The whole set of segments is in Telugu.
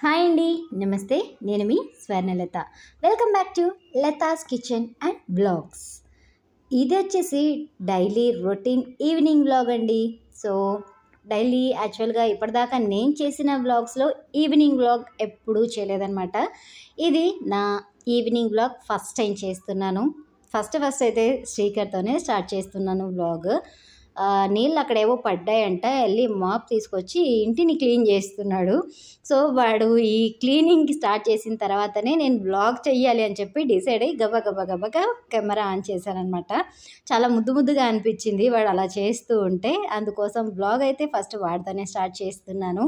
హాయ్ అండి నమస్తే నేను మీ Swarnalatha welcome back to Latha's kitchen and blogs ఇది వచ్చేసి డైలీ రొటీన్ ఈవినింగ్ బ్లాగ్ అండి సో డైలీ యాక్చువల్గా ఇప్పటిదాకా నేను చేసిన బ్లాగ్స్లో ఈవినింగ్ బ్లాగ్ ఎప్పుడూ చేయలేదన్నమాట ఇది నా ఈవినింగ్ బ్లాగ్ ఫస్ట్ టైం చేస్తున్నాను ఫస్ట్ ఫస్ట్ అయితే స్పీకర్తోనే స్టార్ట్ చేస్తున్నాను బ్లాగ్ నీళ్ళు అక్కడేవో పడ్డాయంట వెళ్ళి మాప్ తీసుకొచ్చి ఇంటిని క్లీన్ చేస్తున్నాడు సో వాడు ఈ క్లీనింగ్ స్టార్ట్ చేసిన తర్వాతనే నేను బ్లాగ్ చెయ్యాలి అని చెప్పి డిసైడ్ అయ్యి గబ గబ గబగా కెమెరా ఆన్ చేశానమాట చాలా ముద్దు ముద్దుగా అనిపించింది వాడు అలా చేస్తూ ఉంటే అందుకోసం బ్లాగ్ అయితే ఫస్ట్ వాడితోనే స్టార్ట్ చేస్తున్నాను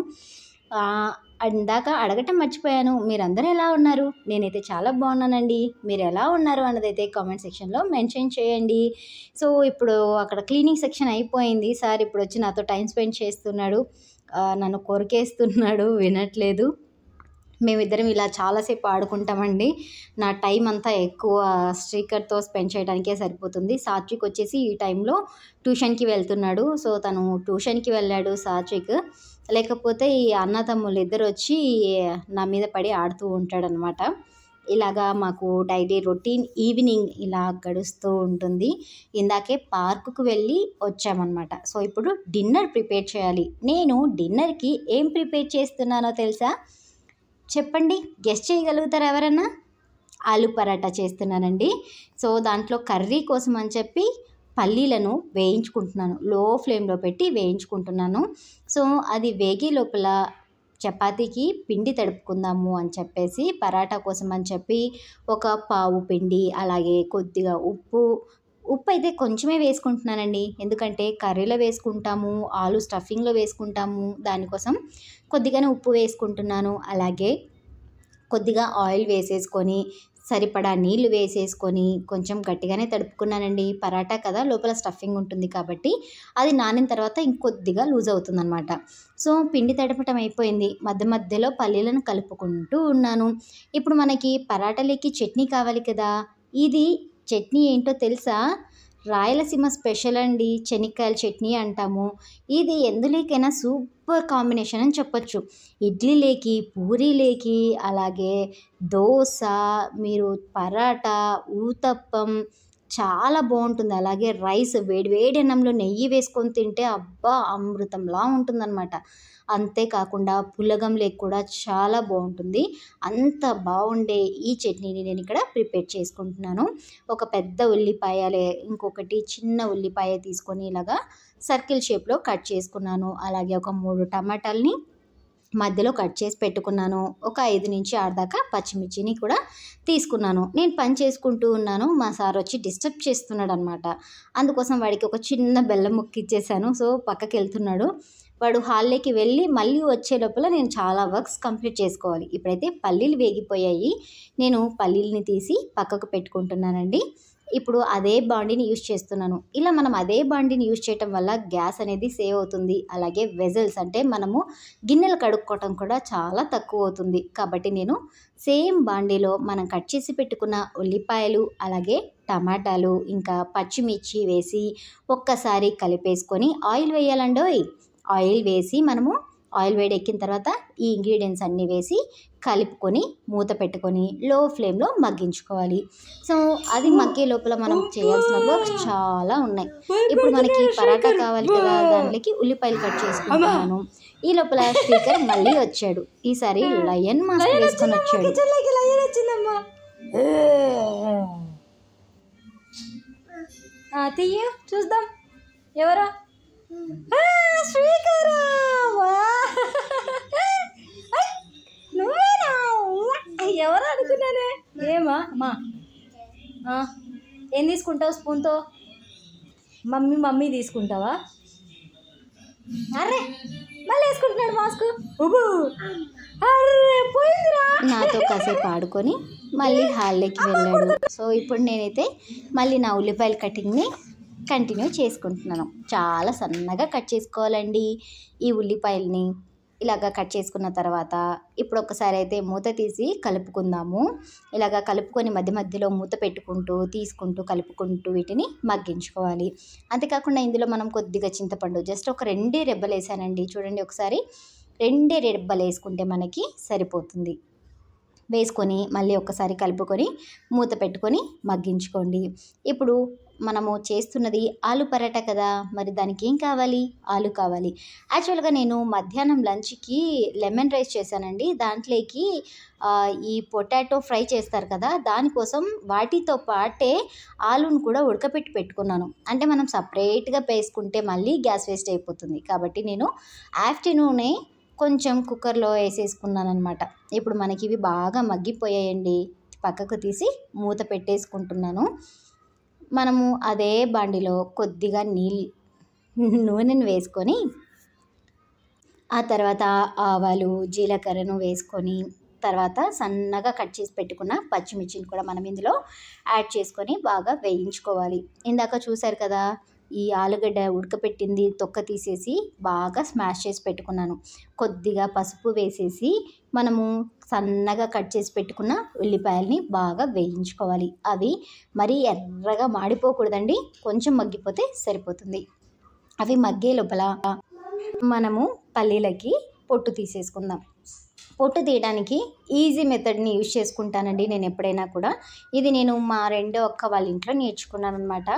ఇందాక అడగటం మర్చిపోయాను మీరందరూ ఎలా ఉన్నారు నేనైతే చాలా బాగున్నానండి మీరు ఎలా ఉన్నారు అన్నదైతే కామెంట్ సెక్షన్లో మెన్షన్ చేయండి సో ఇప్పుడు అక్కడ క్లీనింగ్ సెక్షన్ అయిపోయింది సార్ ఇప్పుడు వచ్చి నాతో టైం స్పెండ్ చేస్తున్నాడు నన్ను కొరికేస్తున్నాడు వినట్లేదు మేమిద్దరం ఇలా చాలాసేపు ఆడుకుంటామండి నా టైం అంతా ఎక్కువ స్ట్రీకర్తో స్పెండ్ చేయడానికే సరిపోతుంది సాత్విక్ వచ్చేసి ఈ టైంలో ట్యూషన్కి వెళ్తున్నాడు సో తను ట్యూషన్కి వెళ్ళాడు సాత్విక్ లేకపోతే ఈ అన్నతమ్ములు ఇద్దరు వచ్చి నా మీద పడి ఆడుతూ ఉంటాడనమాట ఇలాగా మాకు డైలీ రొటీన్ ఈవినింగ్ ఇలా గడుస్తూ ఉంటుంది ఇందాకే పార్కుకు వెళ్ళి వచ్చామన్నమాట సో ఇప్పుడు డిన్నర్ ప్రిపేర్ చేయాలి నేను డిన్నర్కి ఏం ప్రిపేర్ చేస్తున్నానో తెలుసా చెప్పండి గెస్ట్ చేయగలుగుతారు ఎవరన్నా ఆలు పరాటా చేస్తున్నానండి సో దాంట్లో కర్రీ కోసం అని చెప్పి పల్లీలను వేయించుకుంటున్నాను లో ఫ్లేమ్లో పెట్టి వేయించుకుంటున్నాను సో అది వేగే లోపల చపాతీకి పిండి తడుపుకుందాము అని చెప్పేసి పరాటా కోసం అని చెప్పి ఒక పావు పిండి అలాగే కొద్దిగా ఉప్పు ఉప్పు అయితే కొంచెమే వేసుకుంటున్నానండి ఎందుకంటే కర్రీలో వేసుకుంటాము ఆలు స్టఫింగ్లో వేసుకుంటాము దానికోసం కొద్దిగానే ఉప్పు వేసుకుంటున్నాను అలాగే కొద్దిగా ఆయిల్ వేసేసుకొని సరిపడా నీళ్లు వేసేసుకొని కొంచెం గట్టిగానే తడుపుకున్నానండి పరాటా కదా లోపల స్టఫింగ్ ఉంటుంది కాబట్టి అది నానిన తర్వాత ఇంకొద్దిగా లూజ్ అవుతుందన్నమాట సో పిండి తడపటం అయిపోయింది మధ్య మధ్యలో పల్లీలను కలుపుకుంటూ ఉన్నాను ఇప్పుడు మనకి పరాటలోకి చట్నీ కావాలి కదా ఇది చట్నీ ఏంటో తెలుసా రాయలసీమ స్పెషల్ అండి చెనిక్కాయల చట్నీ అంటాము ఇది ఎందులోకైనా సూపర్ కాంబినేషన్ అని చెప్పచ్చు ఇడ్లీ లేకి పూరీ లేకి అలాగే దోశ మీరు పరాటా ఊతప్పం చాలా బాగుంటుంది అలాగే రైస్ వేడివేడి అన్నంలో నెయ్యి వేసుకొని తింటే అబ్బా అమృతంలా ఉంటుందన్నమాట అంతేకాకుండా పులగం లేక్ కూడా చాలా బాగుంటుంది అంత బాగుండే ఈ చట్నీని నేను ఇక్కడ ప్రిపేర్ చేసుకుంటున్నాను ఒక పెద్ద ఉల్లిపాయలే ఇంకొకటి చిన్న ఉల్లిపాయ తీసుకొని ఇలాగా సర్కిల్ షేప్లో కట్ చేసుకున్నాను అలాగే ఒక మూడు టమాటాలని మధ్యలో కట్ చేసి పెట్టుకున్నాను ఒక ఐదు నుంచి దాకా పచ్చిమిర్చిని కూడా తీసుకున్నాను నేను పని చేసుకుంటూ ఉన్నాను మా సార్ వచ్చి డిస్టర్బ్ చేస్తున్నాడు అనమాట అందుకోసం వాడికి ఒక చిన్న బెల్లం ముక్క ఇచ్చేసాను సో పక్కకి వెళ్తున్నాడు వాడు హాల్లోకి వెళ్ళి మళ్ళీ వచ్చే లోపల నేను చాలా వర్క్స్ కంప్లీట్ చేసుకోవాలి ఇప్పుడైతే పల్లీలు వేగిపోయాయి నేను పల్లీలని తీసి పక్కకు పెట్టుకుంటున్నానండి ఇప్పుడు అదే బాండిని యూజ్ చేస్తున్నాను ఇలా మనం అదే బాండిని యూజ్ చేయటం వల్ల గ్యాస్ అనేది సేవ్ అవుతుంది అలాగే వెజల్స్ అంటే మనము గిన్నెలు కడుక్కోవటం కూడా చాలా తక్కువ అవుతుంది కాబట్టి నేను సేమ్ బాండీలో మనం కట్ చేసి పెట్టుకున్న ఉల్లిపాయలు అలాగే టమాటాలు ఇంకా పచ్చిమిర్చి వేసి ఒక్కసారి కలిపేసుకొని ఆయిల్ వేయాలండోయ్ ఆయిల్ వేసి మనము ఆయిల్ వేడి ఎక్కిన తర్వాత ఈ ఇంగ్రీడియంట్స్ అన్నీ వేసి కలుపుకొని మూత పెట్టుకొని లో ఫ్లేమ్లో మగ్గించుకోవాలి సో అది మగ్గే లోపల మనం చేయాల్సిన వర్క్ చాలా ఉన్నాయి ఇప్పుడు మనకి పరాటా కావాలి కదా దానికి ఉల్లిపాయలు కట్ చేసుకుంటాను ఈ లోపల స్పీకర్ మళ్ళీ వచ్చాడు ఈసారి లయన్ మాస్క్ వేసుకొని వచ్చాడు చూద్దాం ఎవరా ఎవరు అనుకున్నానే ఏమా అమ్మా ఏం తీసుకుంటావు స్పూన్తో మమ్మీ మమ్మీ తీసుకుంటావా అరే మళ్ళీ వేసుకుంటున్నాడు మాస్క్ నాతో కాసేపు ఆడుకొని మళ్ళీ హాల్లోకి వెళ్ళాడు సో ఇప్పుడు నేనైతే మళ్ళీ నా ఉల్లిపాయల కటింగ్ని కంటిన్యూ చేసుకుంటున్నాను చాలా సన్నగా కట్ చేసుకోవాలండి ఈ ఉల్లిపాయల్ని ఇలాగ కట్ చేసుకున్న తర్వాత ఇప్పుడు ఒకసారి అయితే మూత తీసి కలుపుకుందాము ఇలాగ కలుపుకొని మధ్య మధ్యలో మూత పెట్టుకుంటూ తీసుకుంటూ కలుపుకుంటూ వీటిని మగ్గించుకోవాలి అంతేకాకుండా ఇందులో మనం కొద్దిగా చింతపండు జస్ట్ ఒక రెండే రెబ్బలు వేసానండి చూడండి ఒకసారి రెండే రెబ్బలు వేసుకుంటే మనకి సరిపోతుంది వేసుకొని మళ్ళీ ఒకసారి కలుపుకొని మూత పెట్టుకొని మగ్గించుకోండి ఇప్పుడు మనము చేస్తున్నది ఆలు పరాట కదా మరి దానికి ఏం కావాలి ఆలు కావాలి యాక్చువల్గా నేను మధ్యాహ్నం లంచ్కి లెమన్ రైస్ చేశానండి దాంట్లోకి ఈ పొటాటో ఫ్రై చేస్తారు కదా దానికోసం వాటితో పాటే ఆలును కూడా ఉడకపెట్టి పెట్టుకున్నాను అంటే మనం సపరేట్గా వేసుకుంటే మళ్ళీ గ్యాస్ వేస్ట్ అయిపోతుంది కాబట్టి నేను ఆఫ్టర్నూనే కొంచెం కుక్కర్లో వేసేసుకున్నాను అనమాట ఇప్పుడు మనకి ఇవి బాగా మగ్గిపోయాయండి పక్కకు తీసి మూత పెట్టేసుకుంటున్నాను మనము అదే బండిలో కొద్దిగా నీళ్ళు నూనెను వేసుకొని ఆ తర్వాత ఆవాలు జీలకర్రను వేసుకొని తర్వాత సన్నగా కట్ చేసి పెట్టుకున్న పచ్చిమిర్చిని కూడా మనం ఇందులో యాడ్ చేసుకొని బాగా వేయించుకోవాలి ఇందాక చూశారు కదా ఈ ఆలుగడ్డ ఉడకపెట్టింది తొక్క తీసేసి బాగా స్మాష్ చేసి పెట్టుకున్నాను కొద్దిగా పసుపు వేసేసి మనము సన్నగా కట్ చేసి పెట్టుకున్న ఉల్లిపాయల్ని బాగా వేయించుకోవాలి అవి మరీ ఎర్రగా మాడిపోకూడదండి కొంచెం మగ్గిపోతే సరిపోతుంది అవి మగ్గే లోపల మనము పల్లీలకి పొట్టు తీసేసుకుందాం పొట్టు తీయడానికి ఈజీ మెథడ్ని యూజ్ చేసుకుంటానండి నేను ఎప్పుడైనా కూడా ఇది నేను మా రెండో ఒక్క వాళ్ళ ఇంట్లో నేర్చుకున్నాను అనమాట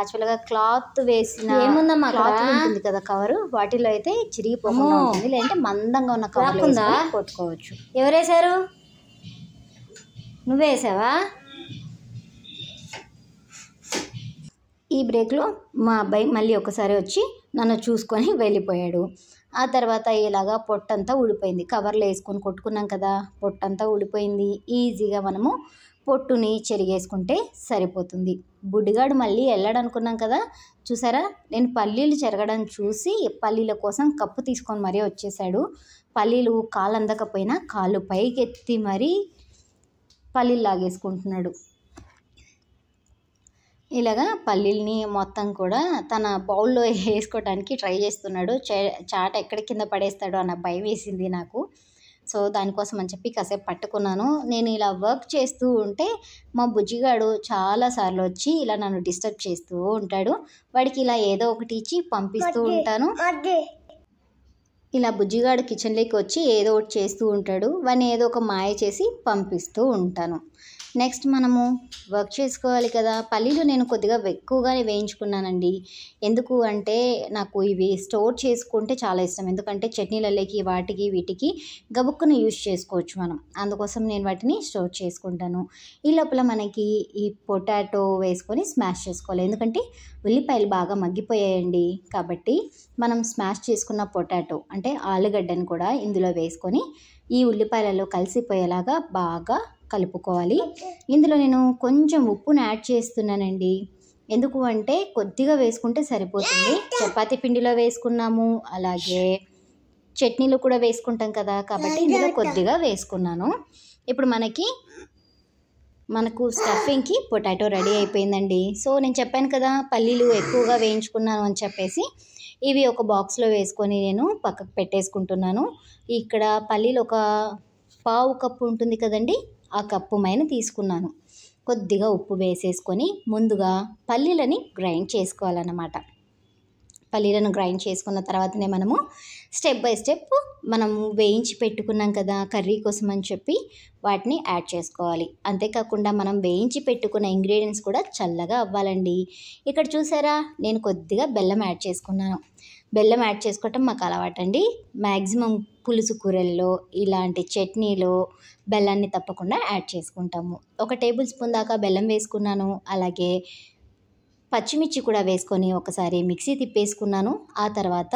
యాక్చువల్గా క్లాత్ వేసిన ఏముందమ్మా క్లాత్ ఉంటుంది కదా కవరు వాటిలో అయితే చిరిగిపోము లేదంటే మందంగా ఉన్న కవర్ కొట్టుకోవచ్చు ఎవరేశారు నువ్వేసావా ఈ బ్రేక్లో మా అబ్బాయి మళ్ళీ ఒకసారి వచ్చి నన్ను చూసుకొని వెళ్ళిపోయాడు ఆ తర్వాత ఇలాగా పొట్టంతా ఊడిపోయింది కవర్లు వేసుకొని కొట్టుకున్నాం కదా పొట్టంతా ఊడిపోయింది ఈజీగా మనము పొట్టుని చెరిగేసుకుంటే సరిపోతుంది బుడ్డిగాడు మళ్ళీ వెళ్ళాడనుకున్నాం కదా చూసారా నేను పల్లీలు చెరగడం చూసి పల్లీల కోసం కప్పు తీసుకొని మరీ వచ్చేసాడు పల్లీలు కాలు అందకపోయినా కాళ్ళు పైకెత్తి మరీ పల్లీలు లాగేసుకుంటున్నాడు ఇలాగా పల్లీల్ని మొత్తం కూడా తన బౌల్లో వేసుకోవడానికి ట్రై చేస్తున్నాడు చాట ఎక్కడ కింద పడేస్తాడు అన్న భయం వేసింది నాకు సో దానికోసం అని చెప్పి కాసేపు పట్టుకున్నాను నేను ఇలా వర్క్ చేస్తూ ఉంటే మా బుజ్జిగాడు చాలాసార్లు వచ్చి ఇలా నన్ను డిస్టర్బ్ చేస్తూ ఉంటాడు వాడికి ఇలా ఏదో ఒకటి ఇచ్చి పంపిస్తూ ఉంటాను ఇలా బుజ్జిగాడు కిచెన్లోకి వచ్చి ఏదో ఒకటి చేస్తూ ఉంటాడు వాడిని ఏదో ఒక మాయ చేసి పంపిస్తూ ఉంటాను నెక్స్ట్ మనము వర్క్ చేసుకోవాలి కదా పల్లీలు నేను కొద్దిగా ఎక్కువగానే వేయించుకున్నానండి ఎందుకు అంటే నాకు ఇవి స్టోర్ చేసుకుంటే చాలా ఇష్టం ఎందుకంటే చట్నీలలోకి వాటికి వీటికి గబుక్కును యూజ్ చేసుకోవచ్చు మనం అందుకోసం నేను వాటిని స్టోర్ చేసుకుంటాను ఈ లోపల మనకి ఈ పొటాటో వేసుకొని స్మాష్ చేసుకోవాలి ఎందుకంటే ఉల్లిపాయలు బాగా మగ్గిపోయాయండి కాబట్టి మనం స్మాష్ చేసుకున్న పొటాటో అంటే ఆలుగడ్డను కూడా ఇందులో వేసుకొని ఈ ఉల్లిపాయలలో కలిసిపోయేలాగా బాగా కలుపుకోవాలి ఇందులో నేను కొంచెం ఉప్పును యాడ్ చేస్తున్నానండి ఎందుకు అంటే కొద్దిగా వేసుకుంటే సరిపోతుంది చపాతి పిండిలో వేసుకున్నాము అలాగే చట్నీలు కూడా వేసుకుంటాం కదా కాబట్టి ఇందులో కొద్దిగా వేసుకున్నాను ఇప్పుడు మనకి మనకు స్టఫింగ్కి పొటాటో రెడీ అయిపోయిందండి సో నేను చెప్పాను కదా పల్లీలు ఎక్కువగా వేయించుకున్నాను అని చెప్పేసి ఇవి ఒక బాక్స్లో వేసుకొని నేను పక్కకు పెట్టేసుకుంటున్నాను ఇక్కడ పల్లీలు ఒక పావు కప్పు ఉంటుంది కదండి ఆ కప్పు పైన తీసుకున్నాను కొద్దిగా ఉప్పు వేసేసుకొని ముందుగా పల్లీలని గ్రైండ్ చేసుకోవాలన్నమాట పల్లీలను గ్రైండ్ చేసుకున్న తర్వాతనే మనము స్టెప్ బై స్టెప్ మనం వేయించి పెట్టుకున్నాం కదా కర్రీ కోసం అని చెప్పి వాటిని యాడ్ చేసుకోవాలి అంతేకాకుండా మనం వేయించి పెట్టుకున్న ఇంగ్రీడియంట్స్ కూడా చల్లగా అవ్వాలండి ఇక్కడ చూసారా నేను కొద్దిగా బెల్లం యాడ్ చేసుకున్నాను బెల్లం యాడ్ చేసుకోవటం మాకు అలవాటు అండి మ్యాక్సిమం పులుసు కూరల్లో ఇలాంటి చట్నీలో బెల్లాన్ని తప్పకుండా యాడ్ చేసుకుంటాము ఒక టేబుల్ స్పూన్ దాకా బెల్లం వేసుకున్నాను అలాగే పచ్చిమిర్చి కూడా వేసుకొని ఒకసారి మిక్సీ తిప్పేసుకున్నాను ఆ తర్వాత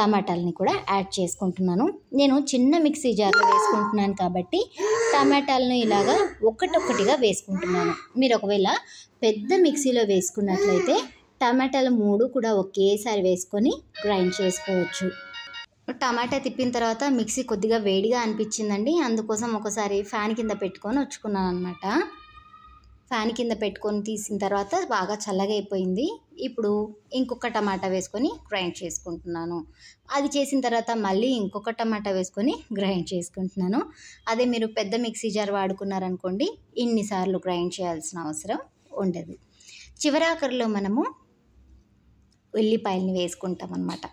టమాటాలని కూడా యాడ్ చేసుకుంటున్నాను నేను చిన్న మిక్సీ జార్లో వేసుకుంటున్నాను కాబట్టి టమాటాలను ఇలాగా ఒక్కటొక్కటిగా వేసుకుంటున్నాను మీరు ఒకవేళ పెద్ద మిక్సీలో వేసుకున్నట్లయితే టమాటాలు మూడు కూడా ఒకేసారి వేసుకొని గ్రైండ్ చేసుకోవచ్చు టమాటా తిప్పిన తర్వాత మిక్సీ కొద్దిగా వేడిగా అనిపించిందండి అందుకోసం ఒకసారి ఫ్యాన్ కింద పెట్టుకొని వచ్చుకున్నాను అనమాట ఫ్యాన్ కింద పెట్టుకొని తీసిన తర్వాత బాగా చల్లగా అయిపోయింది ఇప్పుడు ఇంకొక టమాటా వేసుకొని గ్రైండ్ చేసుకుంటున్నాను అది చేసిన తర్వాత మళ్ళీ ఇంకొక టమాటా వేసుకొని గ్రైండ్ చేసుకుంటున్నాను అదే మీరు పెద్ద మిక్సీ జార్ వాడుకున్నారనుకోండి ఇన్నిసార్లు గ్రైండ్ చేయాల్సిన అవసరం ఉండదు చివరాఖరిలో మనము ఉల్లిపాయలని వేసుకుంటాం అనమాట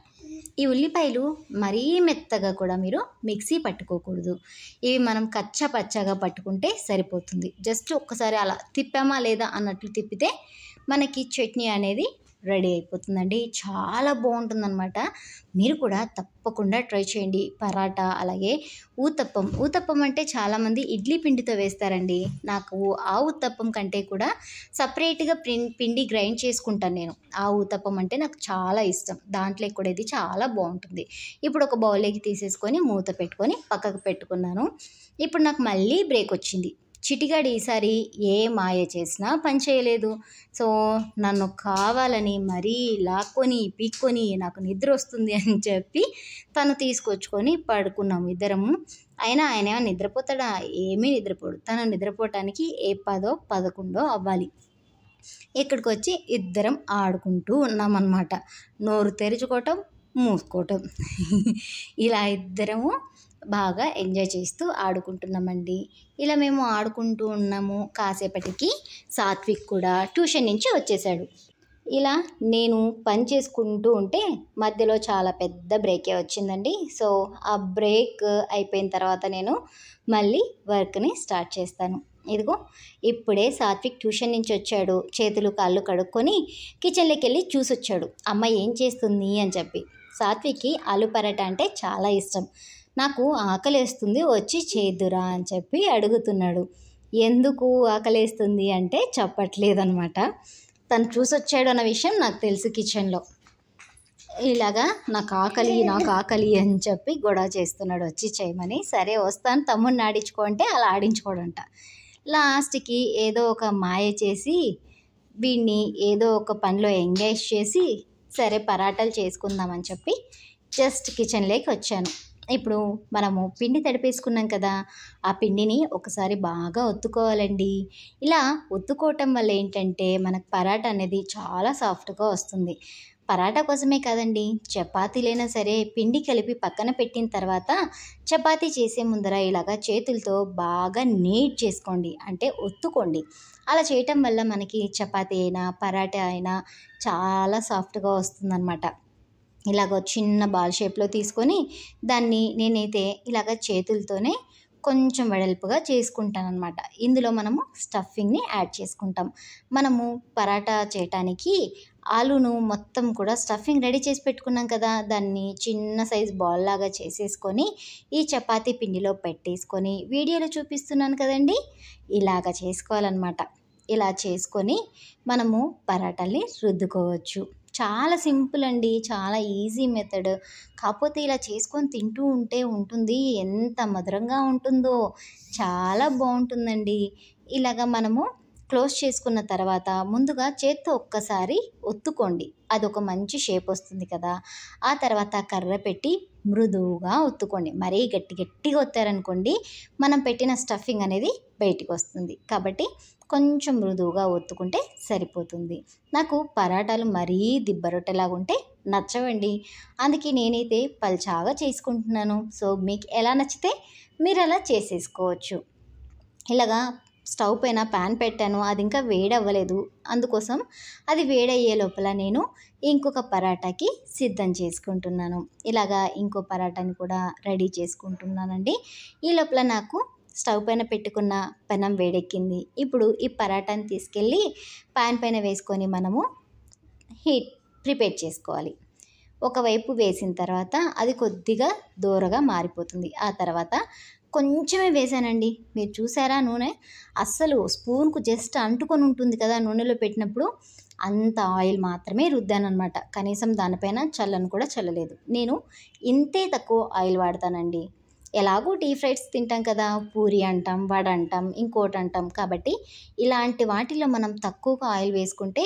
ఈ ఉల్లిపాయలు మరీ మెత్తగా కూడా మీరు మిక్సీ పట్టుకోకూడదు ఇవి మనం కచ్చా పచ్చగా పట్టుకుంటే సరిపోతుంది జస్ట్ ఒక్కసారి అలా తిప్పామా లేదా అన్నట్లు తిప్పితే మనకి చట్నీ అనేది రెడీ అయిపోతుందండి చాలా బాగుంటుందన్నమాట మీరు కూడా తప్పకుండా ట్రై చేయండి పరాటా అలాగే ఊతప్పం ఊతప్పం అంటే చాలామంది ఇడ్లీ పిండితో వేస్తారండి నాకు ఆ ఊతప్పం కంటే కూడా సపరేట్గా పిండి గ్రైండ్ చేసుకుంటాను నేను ఆ ఊతప్పం అంటే నాకు చాలా ఇష్టం దాంట్లో కూడా ఇది చాలా బాగుంటుంది ఇప్పుడు ఒక బౌల్లోకి తీసేసుకొని మూత పెట్టుకొని పక్కకు పెట్టుకున్నాను ఇప్పుడు నాకు మళ్ళీ బ్రేక్ వచ్చింది చిటిగాడు ఈసారి ఏ మాయ చేసినా పనిచేయలేదు సో నన్ను కావాలని మరీ లాక్కొని పీక్కొని నాకు నిద్ర వస్తుంది అని చెప్పి తను తీసుకొచ్చుకొని పడుకున్నాము ఇద్దరము అయినా ఆయన నిద్రపోతాడా ఏమీ నిద్రపోడు తను నిద్రపోవటానికి ఏ పదో పదకొండో అవ్వాలి ఇక్కడికి వచ్చి ఇద్దరం ఆడుకుంటూ ఉన్నామన్నమాట నోరు తెరుచుకోవటం మూసుకోవటం ఇలా ఇద్దరము బాగా ఎంజాయ్ చేస్తూ ఆడుకుంటున్నామండి ఇలా మేము ఆడుకుంటూ ఉన్నాము కాసేపటికి సాత్విక్ కూడా ట్యూషన్ నుంచి వచ్చేసాడు ఇలా నేను పని చేసుకుంటూ ఉంటే మధ్యలో చాలా పెద్ద బ్రేకే వచ్చిందండి సో ఆ బ్రేక్ అయిపోయిన తర్వాత నేను మళ్ళీ వర్క్ని స్టార్ట్ చేస్తాను ఇదిగో ఇప్పుడే సాత్విక్ ట్యూషన్ నుంచి వచ్చాడు చేతులు కాళ్ళు కడుక్కొని కిచెన్లోకి వెళ్ళి చూసొచ్చాడు అమ్మ ఏం చేస్తుంది అని చెప్పి సాత్వికి ఆలు పరాట అంటే చాలా ఇష్టం నాకు ఆకలేస్తుంది వచ్చి చేద్దురా అని చెప్పి అడుగుతున్నాడు ఎందుకు ఆకలేస్తుంది అంటే చెప్పట్లేదనమాట తను చూసొచ్చాడు అన్న విషయం నాకు తెలుసు కిచెన్లో ఇలాగా నాకు ఆకలి నాకు ఆకలి అని చెప్పి గొడవ చేస్తున్నాడు వచ్చి చేయమని సరే వస్తాను తమ్ముడిని ఆడించుకో అంటే అలా ఆడించుకోడంట లాస్ట్కి ఏదో ఒక మాయ చేసి వీడిని ఏదో ఒక పనిలో ఎంగేజ్ చేసి సరే పరాటాలు చేసుకుందామని చెప్పి జస్ట్ కిచెన్లోకి వచ్చాను ఇప్పుడు మనము పిండి తడిపేసుకున్నాం కదా ఆ పిండిని ఒకసారి బాగా ఒత్తుకోవాలండి ఇలా ఒత్తుకోవటం వల్ల ఏంటంటే మనకు పరాట అనేది చాలా సాఫ్ట్గా వస్తుంది పరాటా కోసమే కాదండి లేనా సరే పిండి కలిపి పక్కన పెట్టిన తర్వాత చపాతీ చేసే ముందర ఇలాగా చేతులతో బాగా నీట్ చేసుకోండి అంటే ఒత్తుకోండి అలా చేయటం వల్ల మనకి చపాతీ అయినా పరాటా అయినా చాలా సాఫ్ట్గా వస్తుందన్నమాట ఇలాగ చిన్న బాల్ షేప్లో తీసుకొని దాన్ని నేనైతే ఇలాగ చేతులతోనే కొంచెం వెడల్పుగా చేసుకుంటాను అనమాట ఇందులో మనము స్టఫింగ్ని యాడ్ చేసుకుంటాం మనము పరాటా చేయటానికి ఆలును మొత్తం కూడా స్టఫింగ్ రెడీ చేసి పెట్టుకున్నాం కదా దాన్ని చిన్న సైజ్ బాల్ లాగా చేసేసుకొని ఈ చపాతీ పిండిలో పెట్టేసుకొని వీడియోలో చూపిస్తున్నాను కదండి ఇలాగ చేసుకోవాలన్నమాట ఇలా చేసుకొని మనము పరాటాల్ని రుద్దుకోవచ్చు చాలా సింపుల్ అండి చాలా ఈజీ మెథడ్ కాకపోతే ఇలా చేసుకొని తింటూ ఉంటే ఉంటుంది ఎంత మధురంగా ఉంటుందో చాలా బాగుంటుందండి ఇలాగ మనము క్లోజ్ చేసుకున్న తర్వాత ముందుగా చేత్తో ఒక్కసారి ఒత్తుకోండి అదొక మంచి షేప్ వస్తుంది కదా ఆ తర్వాత కర్ర పెట్టి మృదువుగా ఒత్తుకోండి మరీ గట్టి గట్టిగా ఒత్తారనుకోండి మనం పెట్టిన స్టఫింగ్ అనేది బయటికి వస్తుంది కాబట్టి కొంచెం మృదువుగా ఒత్తుకుంటే సరిపోతుంది నాకు పరాటాలు మరీ దిబ్బరొట్టెలాగా ఉంటే నచ్చవండి అందుకే నేనైతే పల్చాగా చేసుకుంటున్నాను సో మీకు ఎలా నచ్చితే మీరు అలా చేసేసుకోవచ్చు ఇలాగా స్టవ్ పైన ప్యాన్ పెట్టాను అది ఇంకా వేడవ్వలేదు అందుకోసం అది వేడయ్యే లోపల నేను ఇంకొక పరాటాకి సిద్ధం చేసుకుంటున్నాను ఇలాగా ఇంకో పరాటాని కూడా రెడీ చేసుకుంటున్నానండి ఈ లోపల నాకు స్టవ్ పైన పెట్టుకున్న పెనం వేడెక్కింది ఇప్పుడు ఈ పరాటాని తీసుకెళ్ళి పాన్ పైన వేసుకొని మనము హీట్ ప్రిపేర్ చేసుకోవాలి ఒకవైపు వేసిన తర్వాత అది కొద్దిగా దూరగా మారిపోతుంది ఆ తర్వాత కొంచెమే వేసానండి మీరు చూసారా నూనె అస్సలు స్పూన్కు జస్ట్ అంటుకొని ఉంటుంది కదా నూనెలో పెట్టినప్పుడు అంత ఆయిల్ మాత్రమే రుద్దానమాట కనీసం దానిపైన చల్లను కూడా చల్లలేదు నేను ఇంతే తక్కువ ఆయిల్ వాడతానండి ఎలాగో డీప్ ఫ్రైడ్స్ తింటాం కదా పూరి అంటాం వడ అంటాం ఇంకోటి అంటాం కాబట్టి ఇలాంటి వాటిలో మనం తక్కువగా ఆయిల్ వేసుకుంటే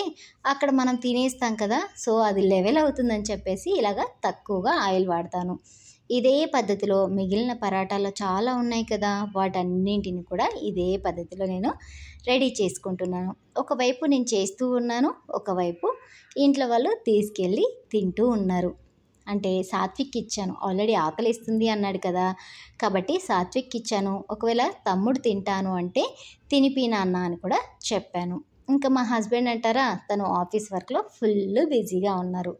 అక్కడ మనం తినేస్తాం కదా సో అది లెవెల్ అవుతుందని చెప్పేసి ఇలాగ తక్కువగా ఆయిల్ వాడతాను ఇదే పద్ధతిలో మిగిలిన పరాటాలు చాలా ఉన్నాయి కదా వాటన్నింటిని కూడా ఇదే పద్ధతిలో నేను రెడీ చేసుకుంటున్నాను ఒకవైపు నేను చేస్తూ ఉన్నాను ఒకవైపు ఇంట్లో వాళ్ళు తీసుకెళ్ళి తింటూ ఉన్నారు అంటే సాత్విక్ ఇచ్చాను ఆల్రెడీ ఆకలి ఇస్తుంది అన్నాడు కదా కాబట్టి సాత్విక్ ఇచ్చాను ఒకవేళ తమ్ముడు తింటాను అంటే తినిపి నాన్న అని కూడా చెప్పాను ఇంకా మా హస్బెండ్ అంటారా తను ఆఫీస్ వర్క్లో ఫుల్ బిజీగా ఉన్నారు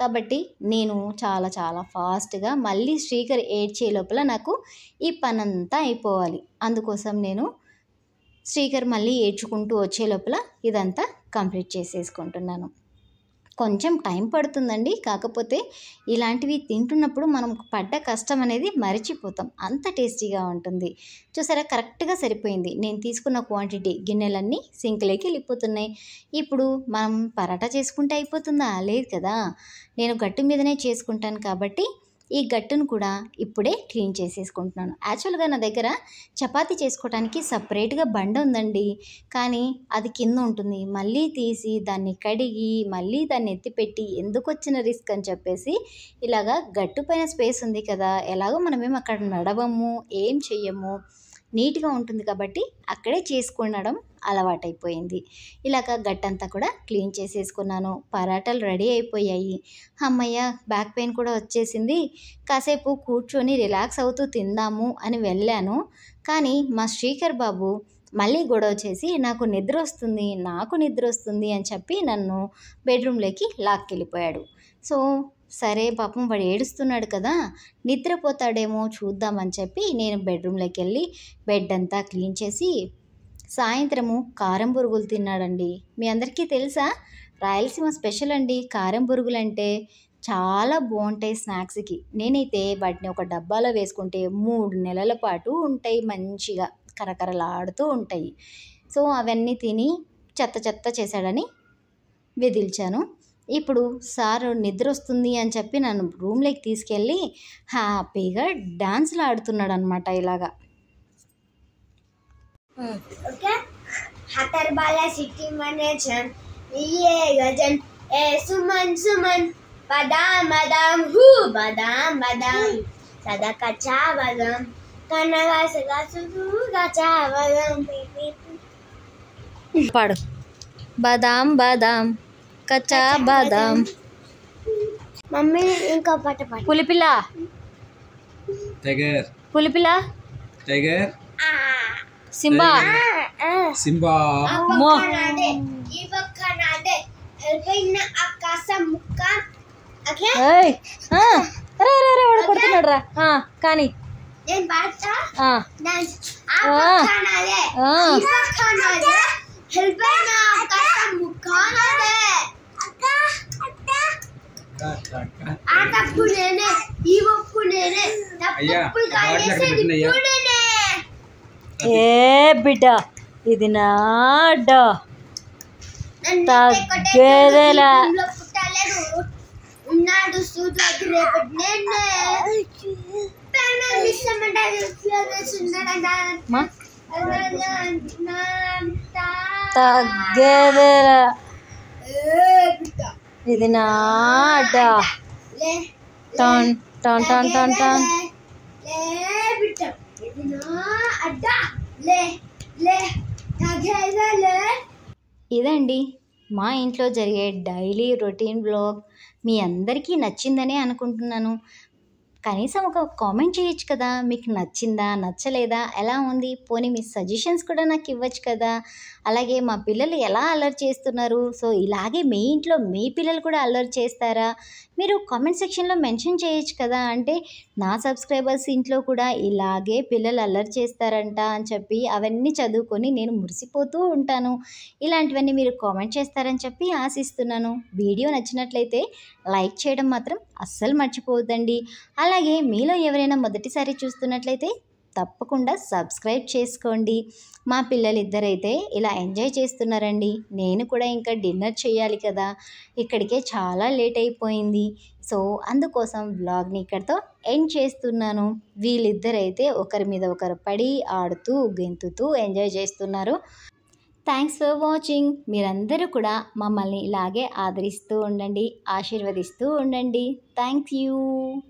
కాబట్టి నేను చాలా చాలా ఫాస్ట్గా మళ్ళీ శ్రీకర్ ఏడ్చే లోపల నాకు ఈ పని అంతా అయిపోవాలి అందుకోసం నేను శ్రీకర్ మళ్ళీ ఏడ్చుకుంటూ వచ్చే లోపల ఇదంతా కంప్లీట్ చేసేసుకుంటున్నాను కొంచెం టైం పడుతుందండి కాకపోతే ఇలాంటివి తింటున్నప్పుడు మనం పడ్డ కష్టం అనేది మరిచిపోతాం అంత టేస్టీగా ఉంటుంది చూసారా కరెక్ట్గా సరిపోయింది నేను తీసుకున్న క్వాంటిటీ గిన్నెలన్నీ సింక్లోకి వెళ్ళిపోతున్నాయి ఇప్పుడు మనం పరాటా చేసుకుంటే అయిపోతుందా లేదు కదా నేను గట్టు మీదనే చేసుకుంటాను కాబట్టి ఈ గట్టును కూడా ఇప్పుడే క్లీన్ చేసేసుకుంటున్నాను యాక్చువల్గా నా దగ్గర చపాతీ చేసుకోవడానికి సపరేట్గా బండ ఉందండి కానీ అది కింద ఉంటుంది మళ్ళీ తీసి దాన్ని కడిగి మళ్ళీ దాన్ని ఎత్తిపెట్టి ఎందుకు వచ్చిన రిస్క్ అని చెప్పేసి ఇలాగా గట్టు పైన స్పేస్ ఉంది కదా ఎలాగో మనమేం అక్కడ నడవము ఏం చెయ్యము నీట్గా ఉంటుంది కాబట్టి అక్కడే చేసుకునడం అలవాటైపోయింది ఇలాగ గట్టంతా కూడా క్లీన్ చేసేసుకున్నాను పరాటాలు రెడీ అయిపోయాయి అమ్మయ్య బ్యాక్ పెయిన్ కూడా వచ్చేసింది కాసేపు కూర్చొని రిలాక్స్ అవుతూ తిందాము అని వెళ్ళాను కానీ మా శ్రీకర్ బాబు మళ్ళీ గొడవ చేసి నాకు నిద్ర వస్తుంది నాకు నిద్ర వస్తుంది అని చెప్పి నన్ను బెడ్రూమ్లోకి లాక్కెళ్ళిపోయాడు సో సరే పాపం వాడు ఏడుస్తున్నాడు కదా నిద్రపోతాడేమో చూద్దామని చెప్పి నేను బెడ్రూమ్లోకి వెళ్ళి బెడ్ అంతా క్లీన్ చేసి సాయంత్రము కారం బురుగులు తిన్నాడండి మీ అందరికీ తెలుసా రాయలసీమ స్పెషల్ అండి కారం బురుగులు అంటే చాలా బాగుంటాయి స్నాక్స్కి నేనైతే వాటిని ఒక డబ్బాలో వేసుకుంటే మూడు నెలల పాటు ఉంటాయి మంచిగా కరకరలాడుతూ ఉంటాయి సో అవన్నీ తిని చెత్త చెత్త చేశాడని వెదిల్చాను ఇప్పుడు సార్ నిద్ర వస్తుంది అని చెప్పి నన్ను రూమ్లోకి తీసుకెళ్ళి హ్యాపీగా డ్యాన్స్లు ఆడుతున్నాడు అనమాట ఇలాగా ઓકે ખાતરબાલા સિટી મને જન ઈએ ગજન એ સુમન સુમન બદામ બદામ હુ બદામ બદામ સદા કચા બદામ કનવા સદા સુધુ કચા બદામ पढ़ बादाम बादाम कच्चा बादाम मम्मी इनका पाट पाट पुलिपिला टाइगर पुलिपिला टाइगर सिम्बा ಸಿಂಬಾ ಅಮ್ಮ ಕಣದೆ ಇವ ಕಣದೆ ಹೆಲ್ಪೈನ ಆಕಾಶ ಮುಕ್ಕ ಅಗೆ ಏಯ್ ಹಾ ಅರೆ ಅರೆ ಅರೆ ಹೊಡೆ ಕೊಡ್ತೀನಿ ನೋಡ್ರ ಹಾ ಕಾನಿ ಏನ್ ಬಾಟ ಹಾ ನಾನು ಆ ಕಣದೆ ಇವ ಕಣದೆ ಹೆಲ್ಪೈನ ಆಕಾಶ ಮುಕ್ಕ ನಡೆ ಅಕ್ಕ ಅಕ್ಕ ಆಟ ಪುಣೆನೆ ಇವ ಪುಣೆನೆ ತಪ್ಪು ಕಾಯಿಸೆ ಪುಣೆನೆ ఏ బిడ్డ ఇది నాడ తగ్గేదేలా ఇది నాట టన్ టన్ టన్ టన్ టన్ ఇదండి మా ఇంట్లో జరిగే డైలీ రొటీన్ బ్లాగ్ మీ అందరికీ నచ్చిందనే అనుకుంటున్నాను కనీసం ఒక కామెంట్ చేయొచ్చు కదా మీకు నచ్చిందా నచ్చలేదా ఎలా ఉంది పోనీ మీ సజెషన్స్ కూడా నాకు ఇవ్వచ్చు కదా అలాగే మా పిల్లలు ఎలా అల్లరి చేస్తున్నారు సో ఇలాగే మీ ఇంట్లో మీ పిల్లలు కూడా అల్లరి చేస్తారా మీరు కామెంట్ సెక్షన్లో మెన్షన్ చేయొచ్చు కదా అంటే నా సబ్స్క్రైబర్స్ ఇంట్లో కూడా ఇలాగే పిల్లలు అల్లరి చేస్తారంట అని చెప్పి అవన్నీ చదువుకొని నేను మురిసిపోతూ ఉంటాను ఇలాంటివన్నీ మీరు కామెంట్ చేస్తారని చెప్పి ఆశిస్తున్నాను వీడియో నచ్చినట్లయితే లైక్ చేయడం మాత్రం అస్సలు మర్చిపోవద్దండి అలాగే మీలో ఎవరైనా మొదటిసారి చూస్తున్నట్లయితే తప్పకుండా సబ్స్క్రైబ్ చేసుకోండి మా పిల్లలిద్దరైతే ఇలా ఎంజాయ్ చేస్తున్నారండి నేను కూడా ఇంకా డిన్నర్ చేయాలి కదా ఇక్కడికే చాలా లేట్ అయిపోయింది సో అందుకోసం బ్లాగ్ని ఇక్కడితో ఎండ్ చేస్తున్నాను వీళ్ళిద్దరైతే ఒకరి మీద ఒకరు పడి ఆడుతూ గెంతుతూ ఎంజాయ్ చేస్తున్నారు థ్యాంక్స్ ఫర్ వాచింగ్ మీరందరూ కూడా మమ్మల్ని ఇలాగే ఆదరిస్తూ ఉండండి ఆశీర్వదిస్తూ ఉండండి థ్యాంక్ యూ